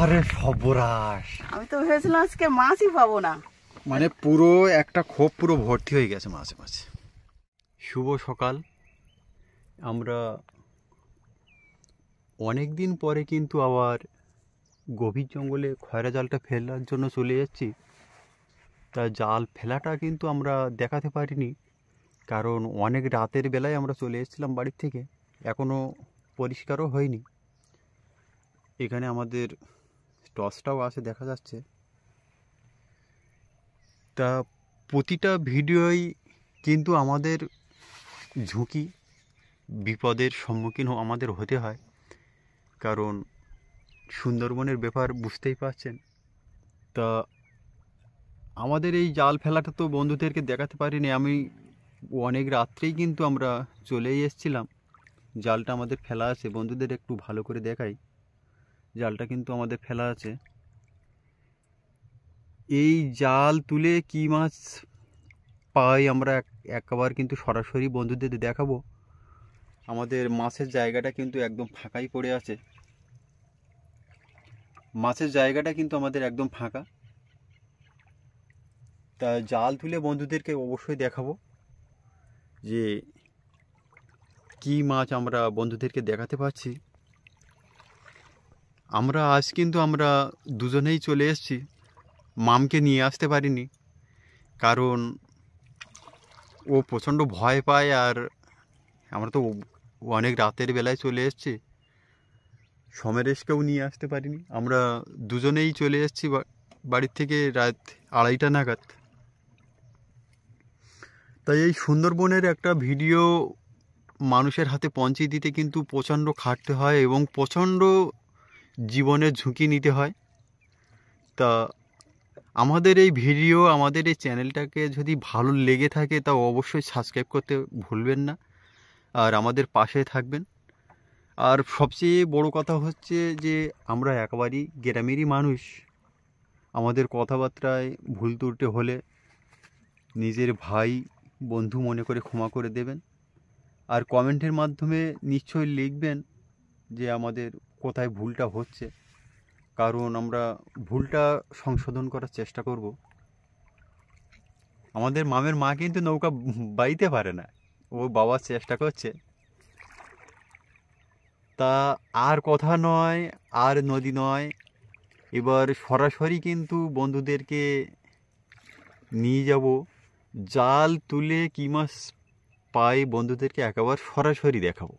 আরে সবরাস আমি তো ভেবেছিলাম আজকে মাছই পাবো না মানে পুরো একটা খোপ পুরো ভর্তি হয়ে গেছে মাঝে মাঝে শুভ সকাল আমরা অনেক দিন পরে কিন্তু আবার গভীর জঙ্গলে খয়রা জালটা ফেলার জন্য চলে যাচ্ছি তা জাল ফেলাটা কিন্তু আমরা দেখাতে পারিনি কারণ অনেক রাতের বেলায় আমরা চলে এসেছিলাম বাড়ির থেকে এখনও পরিষ্কারও হয়নি এখানে আমাদের টসটাও আছে দেখা যাচ্ছে তা প্রতিটা ভিডিওই কিন্তু আমাদের ঝুঁকি বিপদের সম্মুখীন আমাদের হতে হয় কারণ সুন্দরবনের ব্যাপার বুঝতেই পারছেন তা আমাদের এই জাল ফেলাটা তো বন্ধুদেরকে দেখাতে পারিনি আমি অনেক রাত্রেই কিন্তু আমরা চলেই এসেছিলাম জালটা আমাদের ফেলা আছে বন্ধুদের একটু ভালো করে দেখাই জালটা কিন্তু আমাদের ফেলা আছে এই জাল তুলে কি মাছ পাই আমরা একবার কিন্তু সরাসরি বন্ধুদের দেখাবো আমাদের মাছের জায়গাটা কিন্তু একদম ফাঁকাই পড়ে আছে মাছের জায়গাটা কিন্তু আমাদের একদম ফাঁকা তা জাল তুলে বন্ধুদেরকে অবশ্যই দেখাবো যে কি মাছ আমরা বন্ধুদেরকে দেখাতে পারছি আমরা আজ কিন্তু আমরা দুজনেই চলে এসছি মামকে নিয়ে আসতে পারিনি কারণ ও প্রচণ্ড ভয় পায় আর আমরা তো অনেক রাতের বেলায় চলে এসছি সমেরেশকেও নিয়ে আসতে পারিনি আমরা দুজনেই চলে এসছি বাড়ির থেকে রাত আড়াইটা নাগাদ তাই এই সুন্দরবনের একটা ভিডিও মানুষের হাতে পৌঁছে দিতে কিন্তু প্রচণ্ড খাটতে হয় এবং প্রচণ্ড জীবনের ঝুঁকি নিতে হয় তা আমাদের এই ভিডিও আমাদের এই চ্যানেলটাকে যদি ভালো লেগে থাকে তা অবশ্যই সাবস্ক্রাইব করতে ভুলবেন না আর আমাদের পাশে থাকবেন আর সবচেয়ে বড় কথা হচ্ছে যে আমরা একবারই গ্রামেরই মানুষ আমাদের কথাবার্তায় ভুল ত্রুটি হলে নিজের ভাই বন্ধু মনে করে ক্ষমা করে দেবেন আর কমেন্টের মাধ্যমে নিশ্চয়ই লিখবেন যে আমাদের কোথায় ভুলটা হচ্ছে কারণ আমরা ভুলটা সংশোধন করার চেষ্টা করব আমাদের মামের মা কিন্তু নৌকা বাইতে পারে না ও বাবা চেষ্টা করছে তা আর কথা নয় আর নদী নয় এবার সরাসরি কিন্তু বন্ধুদেরকে নিয়ে যাব জাল তুলে কি মাছ পাই বন্ধুদেরকে একেবারে সরাসরি দেখাবো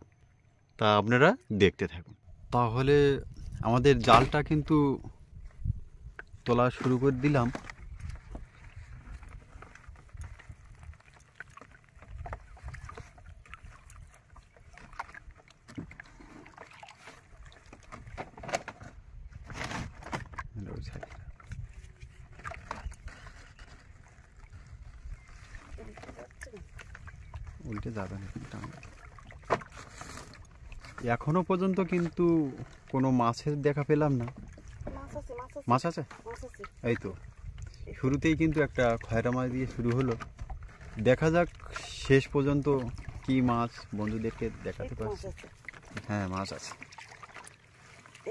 তা আপনারা দেখতে থাকুন তাহলে আমাদের জালটা কিন্তু তোলা শুরু করে দিলাম উল্টে যাবে না কিন্তু এখনো পর্যন্ত কিন্তু কোনো মাছের দেখা পেলাম না মাছ আছে এই তো শুরুতেই কিন্তু একটা খয়রা মাছ দিয়ে শুরু হলো দেখা যাক শেষ পর্যন্ত কি মাছ বন্ধুদেরকে দেখাতে পারছি হ্যাঁ মাছ আছে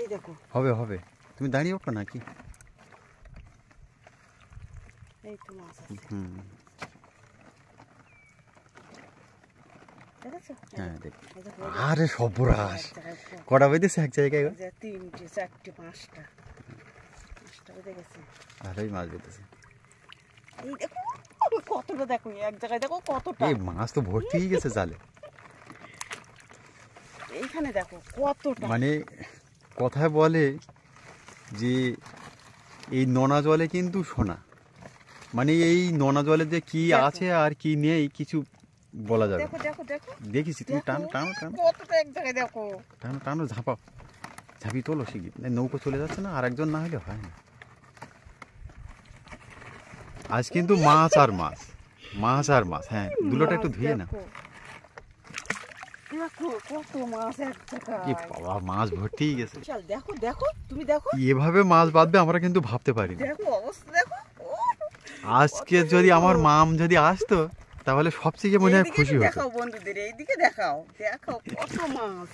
এই দেখো হবে হবে তুমি দাঁড়িয়ে ওঠো নাকি হুম হ্যাঁ, আরে সবরাস কটা বেঁধে এক জায়গায় তিনটে মাছ বেঁধেছে মাছ তো ভর্তি হয়ে গেছে জালে দেখো মানে কথায় বলে যে এই নোনা জলে কিন্তু সোনা মানে এই নোনা জলে যে কি আছে আর কি নেই কিছু বলা যাবে দেখো দেখো তুমি টান টান টান কতটা এক জায়গায় দেখো টান টানো ঝাঁপাও ঝাঁপি তোলো না নৌকো চলে যাচ্ছে না আর একজন না হলে হয় না আজ কিন্তু মাছ আর মাছ মাছ আর মাছ হ্যাঁ দুলোটা একটু ধুয়ে না বাবা মাছ গেছে এভাবে মাছ বাঁধবে আমরা কিন্তু ভাবতে পারি আজকে যদি আমার মাম যদি আসতো তাহলে সবথেকে মনে হয় খুশি হতো দেখাও বন্ধুদের এইদিকে দেখাও কত মাছ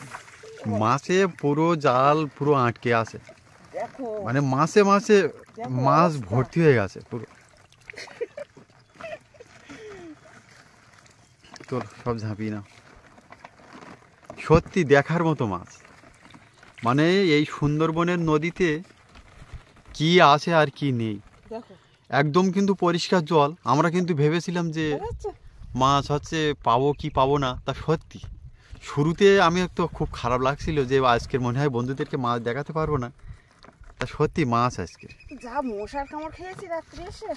মাছে পুরো জাল পুরো আটকে আছে মানে মাসে মাসে মাছ ভর্তি হয়ে গেছে পুরো তো সব ঝাঁপি না সত্যি দেখার মতো মাছ মানে এই সুন্দরবনের নদীতে কি আছে আর কি নেই একদম কিন্তু পরিষ্কার জল আমরা কিন্তু ভেবেছিলাম যে মাছ হচ্ছে পাবো কি পাবো না তা সত্যি শুরুতে আমি তো খুব খারাপ লাগছিল যে আজকের মনে হয় বন্ধুদেরকে মাছ দেখাতে পারবো না তা সত্যি মাছ আজকে যা মশার কামড় খেয়েছি রাত্রি এসে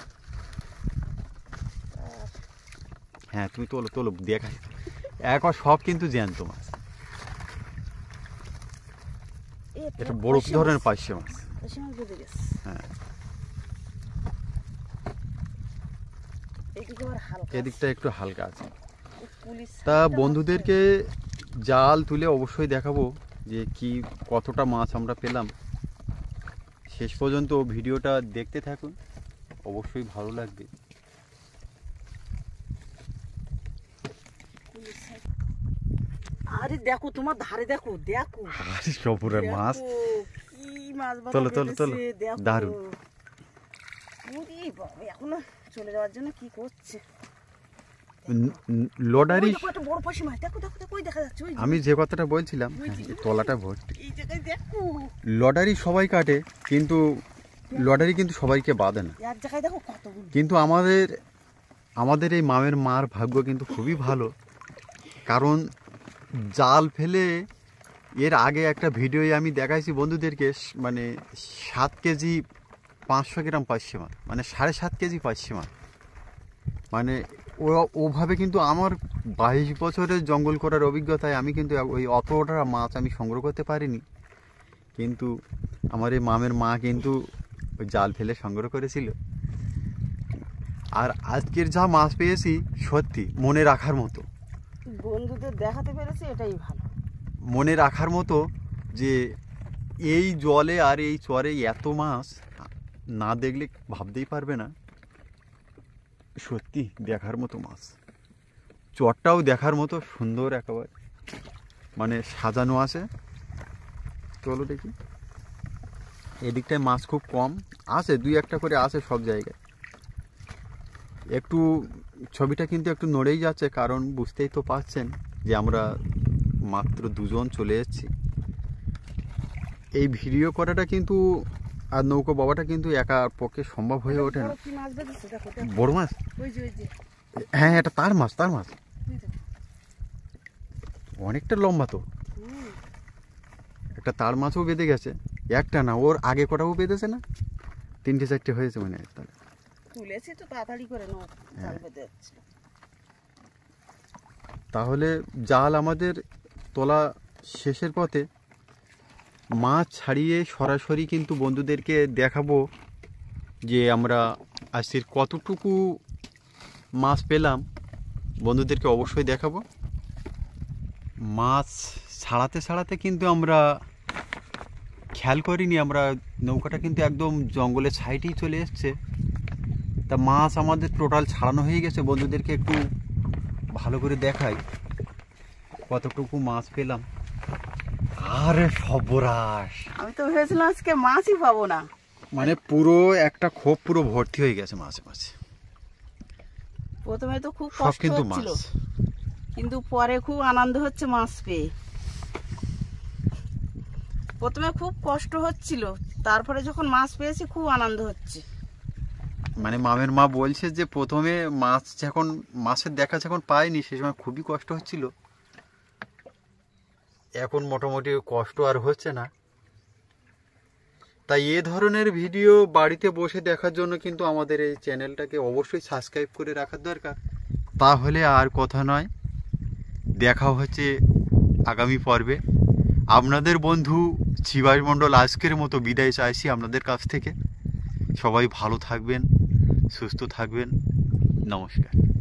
হ্যাঁ তুমি তোলো তোলো দেখা একবার সব কিন্তু তো মাছ এটা বড় ধরনের পাইছে মাছ হ্যাঁ এদিকটা একটু হালকা আছে তা বন্ধুদেরকে জাল তুলে অবশ্যই দেখাবো যে কি কতটা মাছ আমরা পেলাম শেষ পর্যন্ত ভিডিওটা দেখতে থাকুন অবশ্যই ভালো লাগবে আরে দেখো তোমার ধারে দেখো দেখো আরে মাছ কি মাছ চলো চলো চলো দারুণ আমি যে কথাটা বলছিলাম তলাটা ভর্তি লটারি সবাই কাটে কিন্তু হ্যাঁ। লটারি কিন্তু সবাইকে বাঁধে না কিন্তু আমাদের আমাদের এই মামের মার ভাগ্য কিন্তু খুবই ভালো কারণ জাল ফেলে এর আগে একটা ভিডিও আমি দেখাইছি বন্ধুদেরকে মানে সাত কেজি পাঁচশো গ্রাম পাইছে মাছ মানে সাড়ে সাত কেজি পাইছে মাছ মানে ও ওভাবে কিন্তু আমার বাইশ বছরের জঙ্গল করার অভিজ্ঞতায় আমি কিন্তু ওই অতটা মাছ আমি সংগ্রহ করতে পারিনি কিন্তু আমার এই মামের মা কিন্তু ওই জাল ফেলে সংগ্রহ করেছিল আর আজকের যা মাছ পেয়েছি সত্যি মনে রাখার মতো বন্ধুদের দেখাতে পেরেছি এটাই ভালো মনে রাখার মতো যে এই জলে আর এই চরে এত মাছ না দেখলে ভাবতেই পারবে না সত্যি দেখার মতো মাছ চটটাও দেখার মতো সুন্দর একেবারে মানে সাজানো আছে চলো দেখি এদিকটায় মাছ খুব কম আছে দুই একটা করে আছে সব জায়গায় একটু ছবিটা কিন্তু একটু নড়েই যাচ্ছে কারণ বুঝতেই তো পারছেন যে আমরা মাত্র দুজন চলে এসেছি এই ভিডিও করাটা কিন্তু আর নৌকো বাবাটা কিন্তু একার পক্ষে সম্ভব হয়ে ওঠে না বড় মাছ হ্যাঁ এটা তার মাছ তার মাছ অনেকটা লম্বা তো একটা তার মাছও বেঁধে গেছে একটা না ওর আগে কটাও বেঁধেছে না তিনটে চারটে হয়েছে মানে তাহলে হ্যাঁ। তাহলে জাল আমাদের তোলা শেষের পথে মাছ ছাড়িয়ে সরাসরি কিন্তু বন্ধুদেরকে দেখাবো যে আমরা আজকের কতটুকু মাছ পেলাম বন্ধুদেরকে অবশ্যই দেখাবো মাছ ছাড়াতে ছাড়াতে কিন্তু আমরা খেয়াল করিনি আমরা নৌকাটা কিন্তু একদম জঙ্গলের সাইডেই চলে এসছে তা মাছ আমাদের টোটাল ছাড়ানো হয়ে গেছে বন্ধুদেরকে একটু ভালো করে দেখাই কতটুকু মাছ পেলাম আরে সর্বনাশ আমি তো ভেবেছিলাম আজকে মাছই পাবো না মানে পুরো একটা খোপ পুরো ভর্তি হয়ে গেছে মাছে মাছে প্রথমে তো খুব কষ্ট হচ্ছিল কিন্তু পরে খুব আনন্দ হচ্ছে মাছ পেয়ে প্রথমে খুব কষ্ট হচ্ছিল তারপরে যখন মাছ পেয়েছি খুব আনন্দ হচ্ছে মানে মামের মা বলছে যে প্রথমে মাছ যখন মাছের দেখা যখন পাইনি সে সময় খুবই কষ্ট হচ্ছিল এখন মোটামুটি কষ্ট আর হচ্ছে না তাই এ ধরনের ভিডিও বাড়িতে বসে দেখার জন্য কিন্তু আমাদের এই চ্যানেলটাকে অবশ্যই সাবস্ক্রাইব করে রাখার দরকার তাহলে আর কথা নয় দেখা হচ্ছে আগামী পর্বে আপনাদের বন্ধু শিবাস মণ্ডল আজকের মতো বিদায় চাইছি আপনাদের কাছ থেকে সবাই ভালো থাকবেন সুস্থ থাকবেন নমস্কার